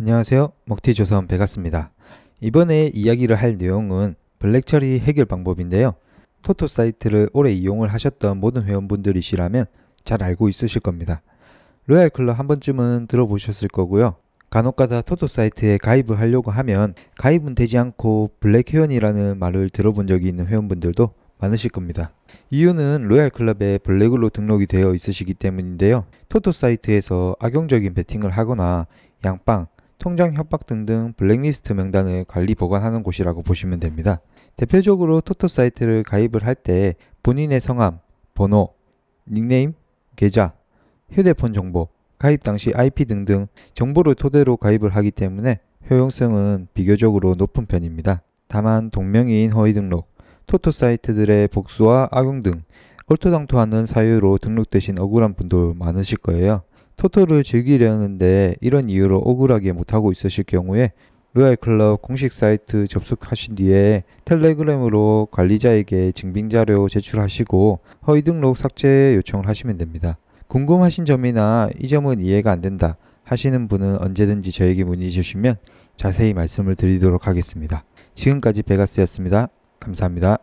안녕하세요. 먹튀조선 배갑습니다 이번에 이야기를 할 내용은 블랙처리 해결 방법인데요. 토토 사이트를 오래 이용을 하셨던 모든 회원분들이시라면 잘 알고 있으실 겁니다. 로얄 클럽 한 번쯤은 들어보셨을 거고요. 간혹가다 토토 사이트에 가입을 하려고 하면 가입은 되지 않고 블랙 회원이라는 말을 들어본 적이 있는 회원분들도 많으실 겁니다. 이유는 로얄 클럽에 블랙으로 등록이 되어 있으시기 때문인데요. 토토 사이트에서 악용적인 베팅을 하거나 양빵, 통장 협박 등등 블랙리스트 명단을 관리 보관하는 곳이라고 보시면 됩니다. 대표적으로 토토 사이트를 가입을 할 때 본인의 성함, 번호, 닉네임, 계좌, 휴대폰 정보, 가입 당시 IP 등등 정보를 토대로 가입을 하기 때문에 효용성은 비교적으로 높은 편입니다. 다만 동명이인 허위 등록, 토토 사이트들의 복수와 악용 등 얼토당토하는 사유로 등록되신 억울한 분도 많으실 거예요. 토토를 즐기려는데 이런 이유로 억울하게 못하고 있으실 경우에 로얄클럽 공식 사이트 접속하신 뒤에 텔레그램으로 관리자에게 증빙자료 제출하시고 허위 등록 삭제 요청을 하시면 됩니다. 궁금하신 점이나 이 점은 이해가 안 된다 하시는 분은 언제든지 저에게 문의 주시면 자세히 말씀을 드리도록 하겠습니다. 지금까지 베가스였습니다. 감사합니다.